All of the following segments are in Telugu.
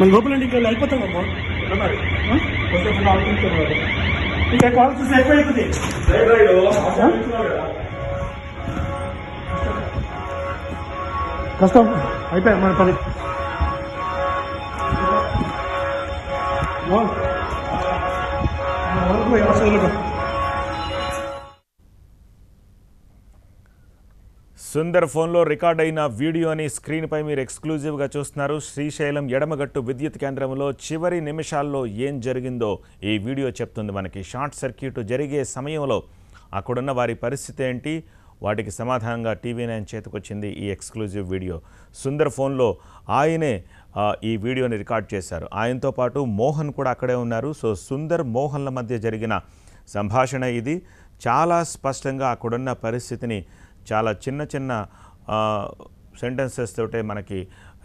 మళ్ళీ లోపలండి ఇక్కడ అయిపోతాం అమ్మా ఇంకా కాల్ చేసి అయిపోయింది కష్టం అయిపోయా మన పని ఎవరు సుందర్ ఫోన్లో రికార్డ్ అయిన వీడియోని స్క్రీన్పై మీరు ఎక్స్క్లూజివ్గా చూస్తున్నారు శ్రీశైలం ఎడమగట్టు విద్యుత్ కేంద్రంలో చివరి నిమిషాల్లో ఏం జరిగిందో ఈ వీడియో చెప్తుంది మనకి షార్ట్ సర్క్యూట్ జరిగే సమయంలో అక్కడున్న వారి పరిస్థితి ఏంటి వాటికి సమాధానంగా టీవీ నైన్ చేతికొచ్చింది ఈ ఎక్స్క్లూజివ్ వీడియో సుందర్ ఫోన్లో ఆయనే ఈ వీడియోని రికార్డ్ చేశారు ఆయనతో పాటు మోహన్ కూడా అక్కడే ఉన్నారు సో సుందర్ మోహన్ల మధ్య జరిగిన సంభాషణ ఇది చాలా స్పష్టంగా అక్కడున్న పరిస్థితిని చాలా చిన్న చిన్న సెంటెన్సెస్ తోటే మనకి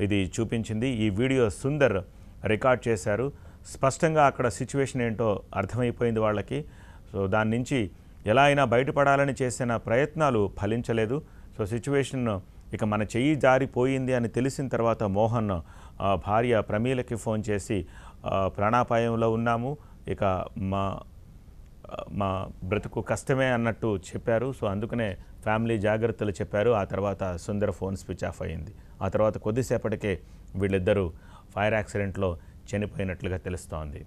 ఇది చూపించింది ఈ వీడియో సుందర్ రికార్డ్ చేశారు స్పష్టంగా అక్కడ సిచ్యువేషన్ ఏంటో అర్థమైపోయింది వాళ్ళకి సో దాని నుంచి ఎలా అయినా బయటపడాలని చేసిన ప్రయత్నాలు ఫలించలేదు సో సిచ్యువేషన్ ఇక మన చెయ్యి జారిపోయింది అని తెలిసిన తర్వాత మోహన్ భార్య ప్రమీలకి ఫోన్ చేసి ప్రాణాపాయంలో ఉన్నాము ఇక మా మా బ్రతుకు కష్టమే అన్నట్టు చెప్పారు సో అందుకనే ఫ్యామిలీ జాగ్రత్తలు చెప్పారు ఆ తర్వాత సుందర ఫోన్ స్విచ్ ఆఫ్ అయింది ఆ తర్వాత కొద్దిసేపటికే వీళ్ళిద్దరూ ఫైర్ యాక్సిడెంట్లో చనిపోయినట్లుగా తెలుస్తోంది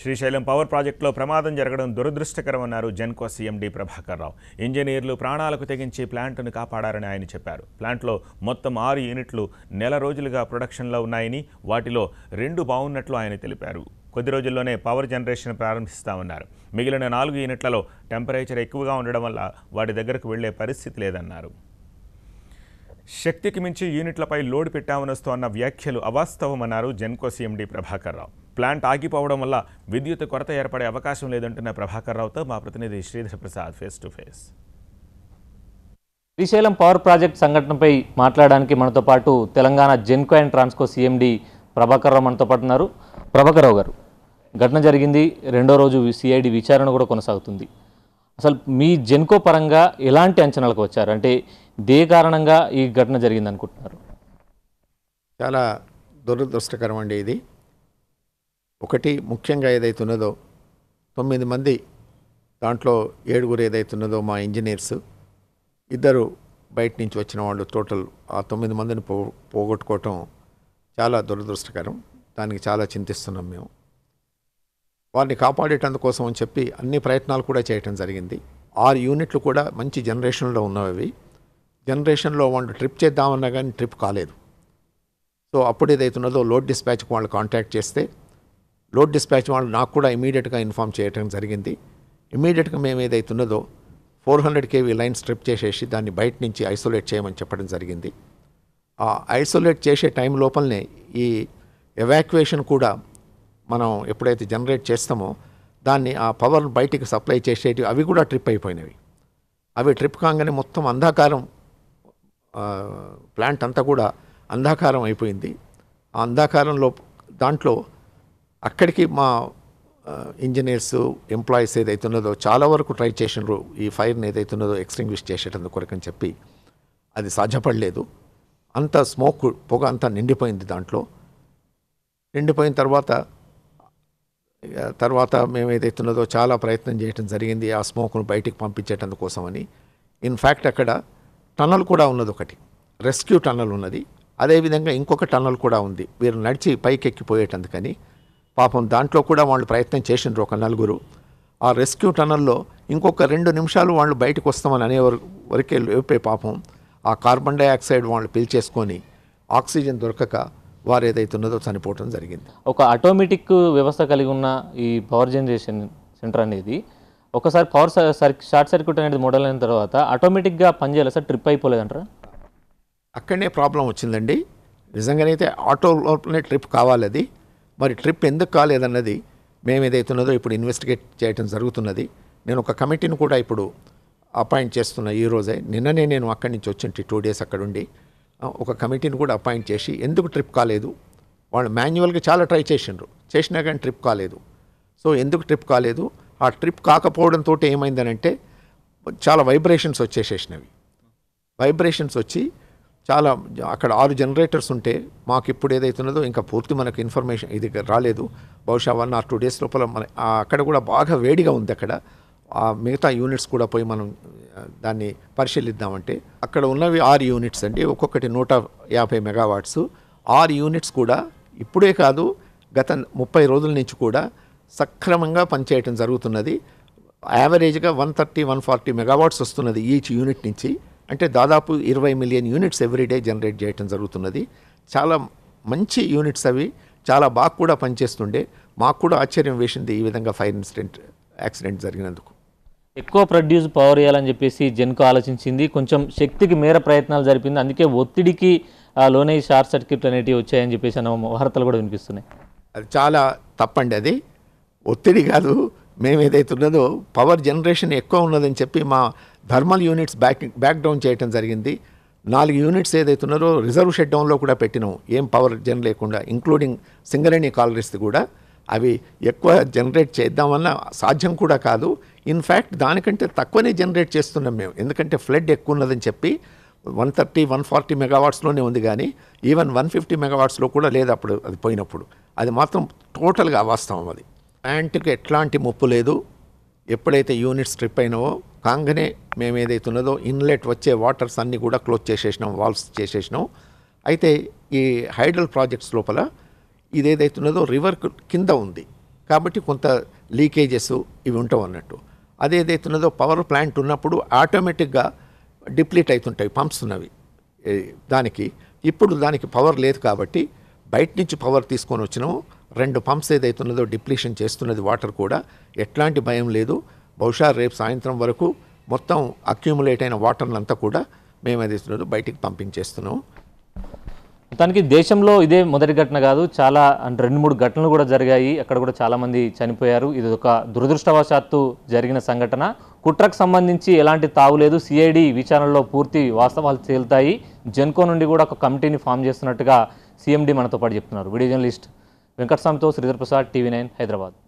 శ్రీశైలం పవర్ ప్రాజెక్టులో ప్రమాదం జరగడం దురదృష్టకరమన్నారు జెన్కో సీఎండీ ప్రభాకర్ రావు ఇంజనీర్లు ప్రాణాలకు తెగించి ప్లాంట్ను కాపాడారని ఆయన చెప్పారు ప్లాంట్లో మొత్తం ఆరు యూనిట్లు నెల రోజులుగా ప్రొడక్షన్లో ఉన్నాయని వాటిలో రెండు బాగున్నట్లు ఆయన తెలిపారు కొద్ది రోజుల్లోనే పవర్ జనరేషన్ ప్రారంభిస్తామన్నారు మిగిలిన నాలుగు యూనిట్లలో టెంపరేచర్ ఎక్కువగా ఉండడం వల్ల వాటి దగ్గరకు వెళ్లే పరిస్థితి లేదన్నారు శక్తికి మించి యూనిట్లపై లోడ్ పెట్టామనొస్తోన్న వ్యాఖ్యలు అవాస్తవమన్నారు జెన్కో సీఎండీ ప్రభాకర్ రావు ప్లాంట్ ఆగిపోవడం వల్ల విద్యుత్ కొరత ఏర్పడే అవకాశం లేదంటున్న ప్రభాకర్ రావుతో మా ప్రతినిధి Sridhar Prasad face to face Srisailam power project సంఘటనపై మాట్లాడడానికి మనతో పాటు తెలంగాణ జెన్కో అండ్ ట్రాన్స్కో సీఎండి ప్రభాకర్ రావు మనతో పాటు ఉన్నారు ప్రభాకర్ రావు గారు ఘటన జరిగింది రెండో రోజు సిఐడి విచారణ కూడా కొనసాగుతుంది అసలు మీ జెన్కో పరంగా ఎలాంటి అంచనాలకు వచ్చారు అంటే దే కారణంగా ఈ ఘటన జరిగింది అనుకుంటున్నారు చాలా దురదృష్టకరం అండి ఇది ఒకటి ముఖ్యంగా ఏదైతే ఉన్నదో తొమ్మిది మంది దాంట్లో ఏడుగురు ఏదైతే ఉన్నదో మా ఇంజనీర్స్ ఇద్దరు బయట నుంచి వచ్చిన వాళ్ళు టోటల్ ఆ తొమ్మిది మందిని పో పోగొట్టుకోవటం చాలా దురదృష్టకరం దానికి చాలా చింతిస్తున్నాం మేము వారిని కాపాడేటందుకోసం అని చెప్పి అన్ని ప్రయత్నాలు కూడా చేయటం జరిగింది ఆరు యూనిట్లు కూడా మంచి జనరేషన్లో ఉన్నవి జనరేషన్లో వాళ్ళు ట్రిప్ చేద్దామన్నా కానీ ట్రిప్ కాలేదు సో అప్పుడు ఏదైతున్నదో లోడ్ డిస్పాచ్కి వాళ్ళు కాంటాక్ట్ చేస్తే లోడ్ డిస్పాచ్ వాళ్ళు నాకు కూడా ఇమీడియట్గా ఇన్ఫామ్ చేయటం జరిగింది ఇమీడియట్గా మేము ఏదైతున్నదో four hundred KV line strip చేసేసి దాన్ని బయట నుంచి ఐసోలేట్ చేయమని చెప్పడం జరిగింది ఆ ఐసోలేట్ చేసే టైం లోపలనే ఈ ఎవాక్యువేషన్ కూడా మనం ఎప్పుడైతే జనరేట్ చేస్తామో దాన్ని ఆ పవర్ బయటికి సప్లై చేసేటివి అవి కూడా ట్రిప్ అయిపోయినవి అవి ట్రిప్ కాగానే మొత్తం అంధాకారం ప్లాంట్ అంతా కూడా అంధాకారం అయిపోయింది ఆ అంధాకారంలో దాంట్లో అక్కడికి మా ఇంజనీర్స్ ఎంప్లాయీస్ ఏదైతే ఉన్నదో చాలా వరకు ట్రై చేసినారు ఈ ఫైర్ని ఏదైతే ఉన్నదో ఎక్స్టింగ్విష్ చేసేటందుకు కొరకని చెప్పి అది సాధ్యపడలేదు అంత స్మోక్ పొగ అంతా నిండిపోయింది దాంట్లో నిండిపోయిన తర్వాత తర్వాత మేము ఏదైతున్నదో చాలా ప్రయత్నం చేయడం జరిగింది ఆ స్మోక్ను బయటికి పంపించేటందు కోసమని ఇన్ఫ్యాక్ట్ అక్కడ టన్నల్ కూడా ఉన్నది ఒకటి రెస్క్యూ టన్నల్ ఉన్నది అదేవిధంగా ఇంకొక టన్నల్ కూడా ఉంది వీరు నడిచి పైకెక్కిపోయేటందుకని పాపం దాంట్లో కూడా వాళ్ళు ప్రయత్నం చేసినారు ఒక నలుగురు ఆ రెస్క్యూ టనల్లో ఇంకొక రెండు నిమిషాలు వాళ్ళు బయటకు వస్తామని అనే వరకే లేపే పాపం ఆ కార్బన్ డైఆక్సైడ్ వాళ్ళు పీల్చేసుకొని ఆక్సిజన్ దొరకక వారు ఏదైతే ఉన్నదో చనిపోవటం జరిగింది ఒక ఆటోమేటిక్ వ్యవస్థ కలిగి ఉన్న ఈ పవర్ జనరేషన్ సెంటర్ అనేది ఒకసారి పవర్ షార్ట్ సర్క్యూట్ అనేది మోడల్ అయిన తర్వాత ఆటోమేటిక్గా పనిచేయాలి సార్ ట్రిప్ అయిపోలేదంటారా అక్కడనే ప్రాబ్లం వచ్చిందండి నిజంగానైతే ఆటోలోనే ట్రిప్ కావాలి మరి ట్రిప్ ఎందుకు కాలేదన్నది మేము ఏదైతే ఉన్నదో ఇప్పుడు ఇన్వెస్టిగేట్ చేయడం జరుగుతున్నది నేను ఒక కమిటీని కూడా ఇప్పుడు అపాయింట్ చేస్తున్న ఈరోజే నిన్ననే నేను అక్కడి నుంచి వచ్చింటి టూ డేస్ అక్కడుండి ఒక కమిటీని కూడా అపాయింట్ చేసి ఎందుకు ట్రిప్ కాలేదు వాళ్ళు మాన్యువల్గా చాలా ట్రై చేసిండ్రు చేసినా కానీ ట్రిప్ కాలేదు సో ఎందుకు ట్రిప్ కాలేదు ఆ ట్రిప్ కాకపోవడంతో ఏమైందనంటే చాలా వైబ్రేషన్స్ వచ్చేసేసినవి వైబ్రేషన్స్ వచ్చి చాలా అక్కడ ఆరు జనరేటర్స్ ఉంటే మాకు ఇప్పుడు ఏదైతున్నదో ఇంకా పూర్తి మనకు ఇన్ఫర్మేషన్ ఇది రాలేదు బహుశా వన్ ఆర్ టూ డేస్ లోపల మన అక్కడ కూడా బాగా వేడిగా ఉంది అక్కడ ఆ మిగతా యూనిట్స్ కూడా పోయి మనం దాన్ని పరిశీలిద్దామంటే అక్కడ ఉన్నవి ఆరు యూనిట్స్ అండి ఒక్కొక్కటి నూట యాభై మెగావాట్స్ ఆరు యూనిట్స్ కూడా ఇప్పుడే కాదు గత ముప్పై రోజుల నుంచి కూడా సక్రమంగా పనిచేయటం జరుగుతున్నది యావరేజ్గా one thirty one forty megawatts వస్తున్నది ఈచ్ యూనిట్ నుంచి అంటే దాదాపు ఇరవై మిలియన్ యూనిట్స్ ఎవ్రీడే జనరేట్ చేయటం జరుగుతున్నది చాలా మంచి యూనిట్స్ అవి చాలా బాగా కూడా పనిచేస్తుండే మాకు కూడా ఆశ్చర్యం వేసింది ఈ విధంగా ఫైర్ ఇన్సిడెంట్ యాక్సిడెంట్ జరిగినందుకు ఎక్కువ ప్రొడ్యూస్ పవర్ ఇవ్వాలని చెప్పేసి జెన్కో ఆలోచించింది కొంచెం శక్తికి మేర ప్రయత్నాలు జరిపింది అందుకే ఒత్తిడికి లోనే షార్ట్ సర్క్యూట్ అనేటివి వచ్చాయని చెప్పేసి అన్న వార్తలు కూడా వినిపిస్తున్నాయి అది చాలా తప్పండి అది ఒత్తిడి కాదు మేము ఏదైతే ఉన్నదో పవర్ జనరేషన్ ఎక్కువ ఉన్నదని చెప్పి మా థర్మల్ యూనిట్స్ బ్యాక్ బ్యాక్డౌన్ చేయడం జరిగింది నాలుగు యూనిట్స్ ఏదైతే ఉన్నారో రిజర్వ్ షెడ్డౌన్లో డౌన్లో కూడా పెట్టినాం ఏం పవర్ జన్ లేకుండా ఇంక్లూడింగ్ సింగరేణి కాలరీస్ కూడా అవి ఎక్కువ జనరేట్ చేద్దామన్న సాధ్యం కూడా కాదు ఇన్ఫ్యాక్ట్ దానికంటే తక్కువనే జనరేట్ చేస్తున్నాం మేము ఎందుకంటే ఫ్లడ్ ఎక్కువ ఉన్నదని చెప్పి వన్ థర్టీ వన్ ఫార్టీ మెగావాట్స్లోనే ఉంది కానీ ఈవెన్ వన్ ఫిఫ్టీ మెగావాట్స్లో కూడా లేదు అప్పుడు అది పోయినప్పుడు అది మాత్రం టోటల్గా అవాస్తవం అది ప్యాంటుకి ఎట్లాంటి ముప్పు లేదు ఎప్పుడైతే యూనిట్స్ ట్రిప్ అయినావో కాంగనే మేము ఏదైతే ఉన్నదో ఇన్లెట్ వచ్చే వాటర్స్ అన్నీ కూడా క్లోజ్ చేసేసినాం వాల్వ్స్ చేసేసినాం అయితే ఈ హైడ్రల్ ప్రాజెక్ట్స్ లోపల ఇదేదైతే ఉన్నదో రివర్ కింద ఉంది కాబట్టి కొంత లీకేజెస్ ఇవి ఉంటాం అన్నట్టు అదేదైతే ఉన్నదో పవర్ ప్లాంట్ ఉన్నప్పుడు ఆటోమేటిక్గా డిప్లీట్ అవుతుంటాయి పంప్స్ ఉన్నవి దానికి ఇప్పుడు దానికి పవర్ లేదు కాబట్టి బయట నుంచి పవర్ తీసుకొని వచ్చినాము రెండు పంప్స్ ఏదైతే ఉన్నదో డిప్లీషన్ చేస్తున్నది వాటర్ కూడా ఎట్లాంటి భయం లేదు బహుశా రేపు సాయంత్రం వరకు మొత్తం అక్యూములేట్ అయిన వాటర్లంతా కూడా మేము ఏదైతే ఉన్నదో బయటికి పంపించేస్తున్నాము మొత్తానికి దేశంలో ఇదే మొదటి ఘటన కాదు చాలా అంటే రెండు మూడు ఘటనలు కూడా జరిగాయి అక్కడ కూడా చాలామంది చనిపోయారు ఇది ఒక దురదృష్టవశాత్తు జరిగిన సంఘటన కుట్రకు సంబంధించి ఎలాంటి తావు లేదు సిఐడి విచారణలో పూర్తి వాస్తవాలు తేలుతాయి జెన్కో నుండి కూడా ఒక కమిటీని ఫామ్ చేస్తున్నట్టుగా సీఎండి మనతో పాటు చెప్తున్నారు వీడియో జర్నలిస్ట్ వెంకటస్వామితో శ్రీధర్ ప్రసాద్ టీవీ నైన్ హైదరాబాద్